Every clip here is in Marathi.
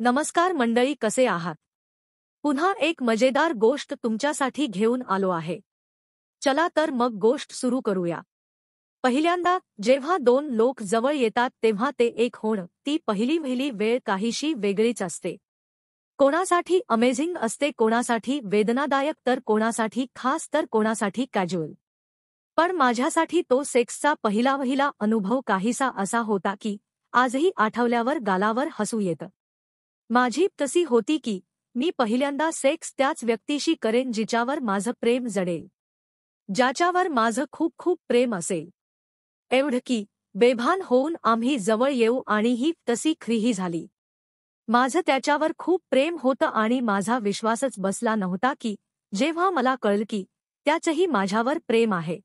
नमस्कार मंडळी कसे आहात पुन्हा एक मजेदार गोष्ट तुमच्यासाठी घेऊन आलो आहे चला तर मग गोष्ट सुरू करूया पहिल्यांदा जेव्हा दोन लोक जवळ येतात तेव्हा ते एक होणं ती पहिली पहिली वेळ काहीशी वेगळीच असते कोणासाठी अमेझिंग असते कोणासाठी वेदनादायक तर कोणासाठी खास तर कोणासाठी कॅज्युअल पण माझ्यासाठी तो सेक्सचा पहिला वहिला अनुभव काहीसा असा होता की आजही आठवल्यावर गालावर हसू येतं माझी तशी होती की मी पहिल्यांदा सेक्स त्याच व्यक्तीशी करेन जिच्यावर माझं प्रेम जडेल ज्याच्यावर माझं खूप खूप प्रेम असेल एवढं की बेभान होऊन आम्ही जवळ येऊ आणि ही तशी ख्रीही झाली माझं त्याच्यावर खूप प्रेम होतं आणि माझा विश्वासच बसला नव्हता की जेव्हा मला कळल की त्याचंही माझ्यावर प्रेम आहे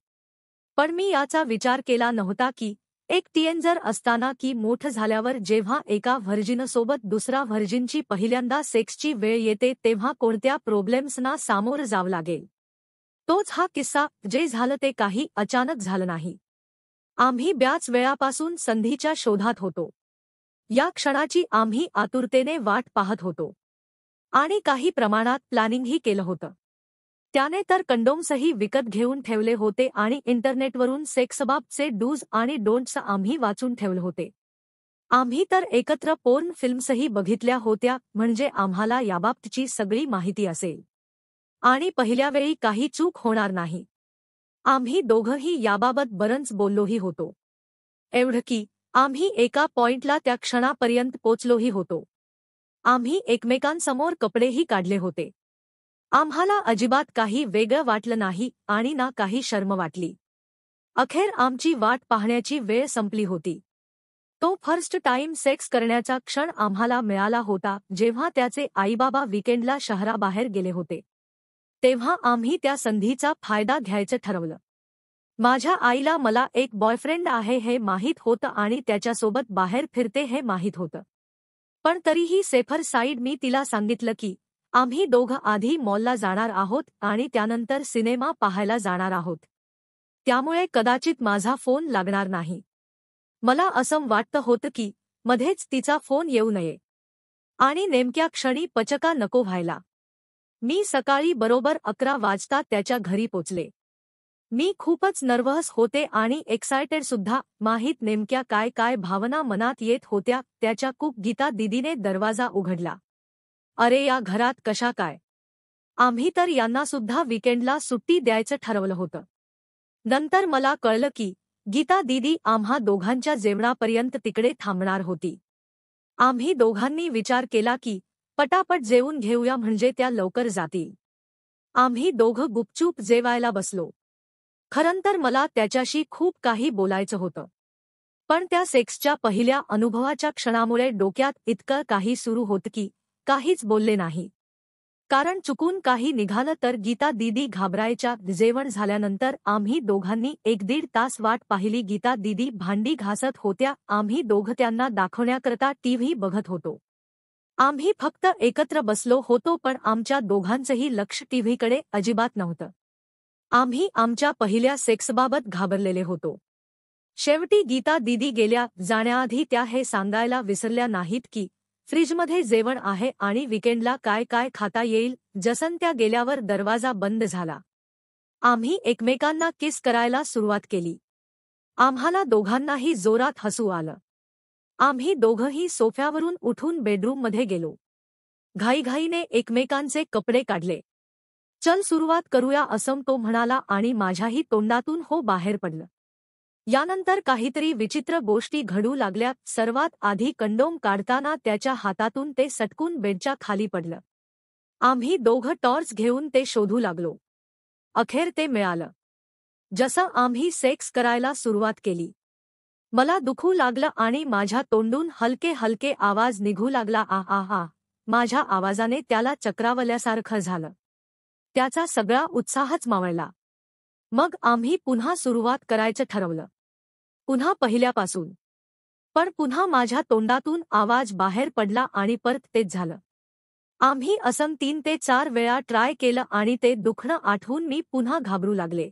पण मी याचा विचार केला नव्हता की एक टीएन जर असताना की मोठ झाल्यावर जेव्हा एका व्हर्जिनसोबत दुसरा व्हर्जिनची पहिल्यांदा सेक्सची वेळ येते तेव्हा कोणत्या प्रॉब्लेम्सना सामोरं जावं लागेल तोच हा किस्सा जे झालं ते काही अचानक झालं नाही आम्ही ब्याच वेळापासून संधीच्या शोधात होतो या क्षणाची आम्ही आतुरतेने वाट पाहत होतो आणि काही प्रमाणात प्लॅनिंगही केलं होतं त्याने तर कंडोम्सही विकत घेऊन ठेवले होते आणि इंटरनेटवरून सेक्सबाबचे डूज आणि डोंट्स आम्ही वाचून ठेवले होते आम्ही तर एकत्र पोर्न फिल्म्सही बघितल्या होत्या म्हणजे आम्हाला याबाबतची सगळी माहिती असेल आणि पहिल्यावेळी काही चूक होणार नाही आम्ही दोघंही याबाबत बरंच बोललोही होतो एवढं की आम्ही एका पॉइंटला त्या क्षणापर्यंत पोचलोही होतो आम्ही एकमेकांसमोर कपडेही काढले होते आम्हाला अजिबात काही वेगळं वाटलं नाही आणि ना काही शर्म वाटली अखेर आमची वाट पाहण्याची वेळ संपली होती तो फर्स्ट टाइम सेक्स करण्याचा क्षण आम्हाला मिळाला होता जेव्हा त्याचे आईबाबा विकेंडला शहराबाहेर गेले होते तेव्हा आम्ही त्या संधीचा फायदा घ्यायचं ठरवलं माझ्या आईला मला एक बॉयफ्रेंड आहे हे माहीत होतं आणि त्याच्यासोबत बाहेर फिरते हे माहीत होतं पण तरीही सेफर साईड मी तिला सांगितलं की आम्ही दोघं आधी मॉलला जाणार आहोत आणि त्यानंतर सिनेमा पाहायला जाणार आहोत त्यामुळे कदाचित माझा फोन लागणार नाही मला असं वाटतं होतं की मध्येच तिचा फोन येऊ नये आणि नेमक्या क्षणी पचका नको व्हायला मी सकाळी बरोबर अकरा वाजता त्याच्या घरी पोचले मी खूपच नर्वस होते आणि एक्सायटेड सुद्धा माहीत नेमक्या काय काय भावना मनात येत होत्या त्याच्या कुक गीता दिदीने दरवाजा उघडला अरे या घरात कशा काय आम्ही तर यांना सुद्धा विकेंडला सुट्टी द्यायचं ठरवलं होतं नंतर मला कळलं की गीता दीदी आम्हा दोघांच्या जेवणापर्यंत तिकडे थांबणार होती आम्ही दोघांनी विचार केला की पटापट जेवून घेऊया म्हणजे त्या लवकर जातील आम्ही दोघं गुपचूप जेवायला बसलो खरंतर मला त्याच्याशी खूप काही बोलायचं होतं पण त्या सेक्सच्या पहिल्या अनुभवाच्या क्षणामुळे डोक्यात इतकं काही सुरू होत की काहीच बोलले नाही कारण चुकून काही निघालं तर गीता दीदी घाबरायच्या जेवण झाल्यानंतर आम्ही दोघांनी एक दीड तास वाट पाहिली गीता दीदी भांडी घासत होत्या आम्ही दोघं त्यांना दाखवण्याकरता टीव्ही बघत होतो आम्ही फक्त एकत्र बसलो होतो पण आमच्या दोघांचंही लक्ष टीव्हीकडे अजिबात नव्हतं आम्ही आमच्या पहिल्या सेक्सबाबत घाबरलेले होतो शेवटी गीता दीदी गेल्या जाण्याआधी त्या हे सांगायला विसरल्या नाहीत की फ्रीजमध्ये जेवण आहे आणि विकेंडला काय काय खाता येईल जसंत्या गेल्यावर दरवाजा बंद झाला आम्ही एकमेकांना किस करायला सुरुवात केली आम्हाला दोघांनाही जोरात हसू आलं आम्ही दोघंही सोफ्यावरून उठून बेडरूममध्ये गेलो घाईघाईने एकमेकांचे कपडे काढले चल सुरुवात करूया असं तो म्हणाला आणि माझ्याही तोंडातून हो बाहेर पडलं यानंतर काहीतरी विचित्र गोष्टी घडू लागल्या सर्वात आधी कंडोम काढताना त्याच्या हातातून ते सटकून बेडच्या खाली पडलं आम्ही दोघं टॉर्च घेऊन ते शोधू लागलो अखेर ते मिळालं जसं आम्ही सेक्स करायला सुरुवात केली मला दुखू लागलं आणि माझ्या तोंडून हलके हलके आवाज निघू लागला आ आ आ माझ्या आवाजाने त्याला चक्रावल्यासारखं झालं त्याचा सगळा उत्साहच मावळला मग आम्ही पुन्हा सुरुवात करायचं ठरवलं पुन्हा पहिल्यापासून पण पुन्हा माझ्या तोंडातून आवाज बाहेर पडला आणि परत तेच झालं आम्ही असं तीन ते चार वेळा ट्राय केलं आणि ते दुखणं आठवून मी पुन्हा घाबरू लागले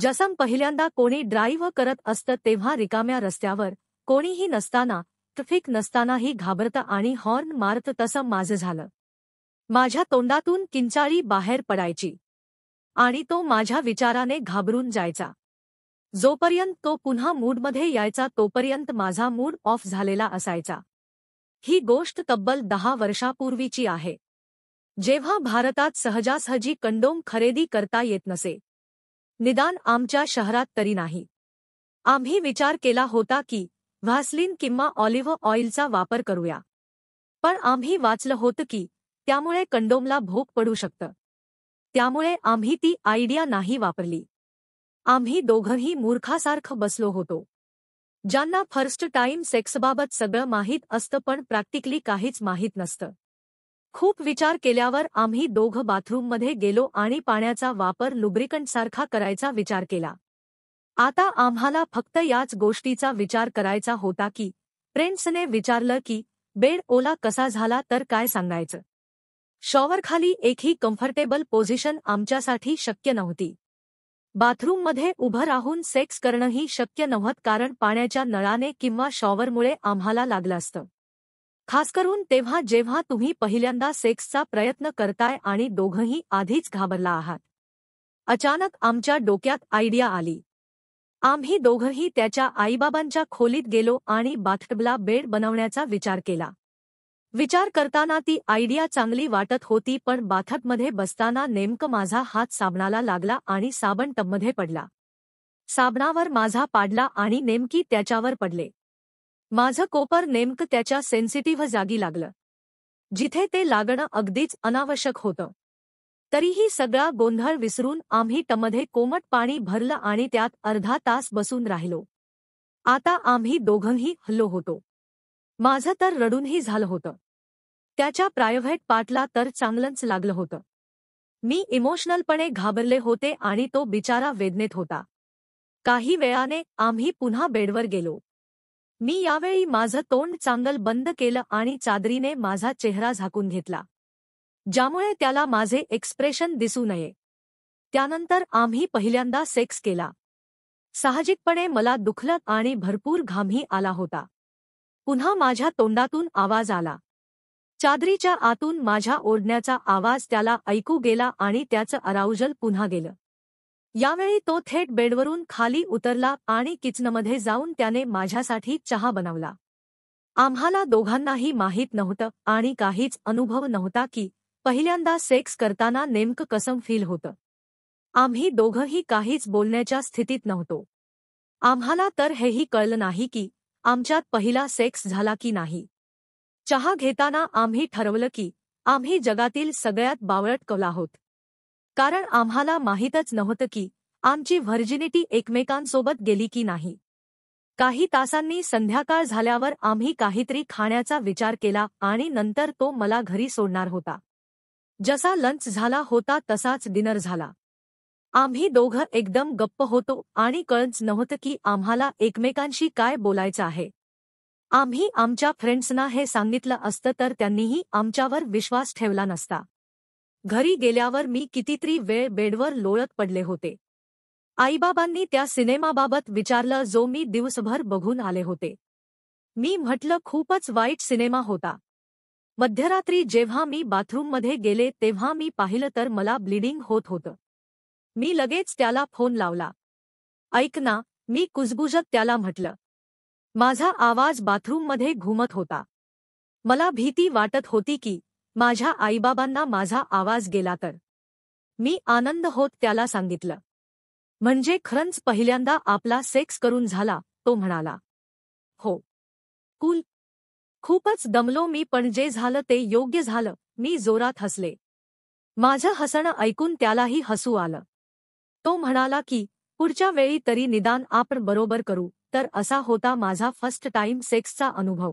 जसम पहिल्यांदा कोणी ड्राईव्ह करत असतं तेव्हा रिकाम्या रस्त्यावर कोणीही नसताना ट्रफिक नसतानाही घाबरतं आणि हॉर्न मारत तसं माझं झालं माझ्या तोंडातून किंचाळी बाहेर पडायची आणि तो माझ्या विचाराने घाबरून जायचा जोपर्यंत तो पुन्हा मूडमध्ये यायचा तोपर्यंत माझा मूड ऑफ झालेला असायचा ही गोष्ट तब्बल दहा वर्षापूर्वीची आहे जेव्हा भारतात सहजासहजी कंडोम खरेदी करता येत नसे निदान आमच्या शहरात तरी नाही आम्ही विचार केला होता की व्हॅसलिन किंवा ऑलिव्ह ऑइलचा वापर करूया पण आम्ही वाचलं होतं की त्यामुळे कंडोमला भोग पडू शकतं त्यामुळे आम्ही ती आयडिया नाही वापरली आम्ही दोघंही मूर्खासारखं बसलो होतो ज्यांना फर्स्ट टाइम सेक्सबाबत सगळं माहीत असतं पण प्रॅक्टिकली काहीच माहीत नसतं खूप विचार केल्यावर आम्ही दोघं बाथरूममध्ये गेलो आणि पाण्याचा वापर लुब्रिकंटसारखा करायचा विचार केला आता आम्हाला फक्त याच गोष्टीचा विचार करायचा होता की फ्रेंड्सने विचारलं की बेड ओला कसा झाला तर काय सांगायचं शॉवरखाली एकही कम्फर्टेबल पोझिशन आमच्यासाठी शक्य नव्हती बाथरूममध्ये उभं राहून सेक्स करणंही शक्य नव्हत कारण पाण्याच्या नळाने किंवा शॉवरमुळे आम्हाला लागलं असतं खास करून तेव्हा जेव्हा तुम्ही पहिल्यांदा सेक्सचा प्रयत्न करताय आणि दोघंही आधीच घाबरला आहात अचानक आमच्या डोक्यात आयडिया आली आम्ही दोघंही त्याच्या आईबाबांच्या खोलीत गेलो आणि बाथटबला बेड बनवण्याचा विचार केला विचार करताना ती आयडिया चांगली वाटत होती पण बाथटमध्ये बसताना नेमकं माझा हात साबणाला लागला आणि साबण टबमध्ये पडला साबणावर माझा पाडला आणि नेमकी त्याच्यावर पडले माझं कोपर नेमकं त्याच्या सेन्सिटिव्ह जागी लागलं जिथे ते लागणं अगदीच अनावश्यक होतं तरीही सगळा गोंधळ विसरून आम्ही टमध्ये कोमट पाणी भरलं आणि त्यात अर्धा तास बसून राहिलो आता आम्ही दोघंही हल्लो होतो माझं तर रडूनही झालं होतं त्याच्या प्रायव्हेट पार्टला तर चांगलंच लागलं होतं मी इमोशनलपणे घाबरले होते आणि तो बिचारा वेदनेत होता काही वेळाने आम्ही पुन्हा बेडवर गेलो मी यावेळी माझं तोंड चांगल बंद केलं आणि चादरीने माझा चेहरा झाकून घेतला ज्यामुळे त्याला माझे एक्सप्रेशन दिसू नये त्यानंतर आम्ही पहिल्यांदा सेक्स केला साहजिकपणे मला दुखलं आणि भरपूर घामही आला होता पुन्हा माझ्या तोंडातून आवाज आला चादरीच्या आतून माझ्या ओढण्याचा आवाज त्याला ऐकू गेला आणि त्याचं अराउजल पुन्हा गेलं यावेळी तो थेट बेडवरून खाली उतरला आणि किचनमध्ये जाऊन त्याने माझ्यासाठी चहा बनवला आम्हाला दोघांनाही माहीत नव्हतं आणि काहीच अनुभव नव्हता की पहिल्यांदा सेक्स करताना नेमकं कसं फील होतं आम्ही दोघंही काहीच बोलण्याच्या स्थितीत नव्हतो आम्हाला तर हेही कळलं नाही की आमच्यात पहिला सेक्स झाला की नाही चहा घेताना आम्ही ठरवलं की आम्ही जगातील सगळ्यात बावळट कौल आहोत कारण आम्हाला माहीतच नव्हतं की आमची व्हर्जिनिटी एकमेकांसोबत गेली की नाही काही तासांनी संध्याकाळ झाल्यावर आम्ही काहीतरी खाण्याचा विचार केला आणि नंतर तो मला घरी सोडणार होता जसा लंच झाला होता तसाच डिनर झाला आम्ही दोघं एकदम गप्प होतो आणि कळच नव्हतं की आम्हाला एकमेकांशी काय बोलायचं आहे आम्ही आमच्या फ्रेंड्सना हे सांगितलं असतं तर त्यांनीही आमच्यावर विश्वास ठेवला नसता घरी गेल्यावर मी कितीतरी वेळ बेडवर लोळत पडले होते आईबाबांनी त्या सिनेमाबाबत विचारलं जो मी दिवसभर बघून आले होते मी म्हटलं खूपच वाईट सिनेमा होता मध्यरात्री जेव्हा मी बाथरूममध्ये गेले तेव्हा मी पाहिलं तर मला ब्लिडिंग होत होतं मी लगेच त्याला फोन लावला ऐक ना मी कुजबुजत त्याला म्हटलं माझा आवाज बाथरूममध्ये घुमत होता मला भीती वाटत होती की माझ्या आईबाबांना माझा आवाज गेला तर मी आनंद होत त्याला सांगितलं म्हणजे खरंच पहिल्यांदा आपला सेक्स करून झाला तो म्हणाला हो कुल खूपच दमलो मी पण जे झालं ते योग्य झालं मी जोरात हसले माझं हसणं ऐकून त्यालाही हसू आलं तो म्हणाला की पुढच्या वेळी तरी निदान आपण बरोबर करू तर असा होता माझा फर्स्ट टाइम सेक्सचा अनुभव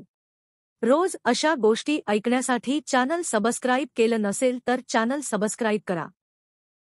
रोज अशा गोष्टी ऐकण्यासाठी चॅनल सबस्क्राईब केलं नसेल तर चॅनल सबस्क्राईब करा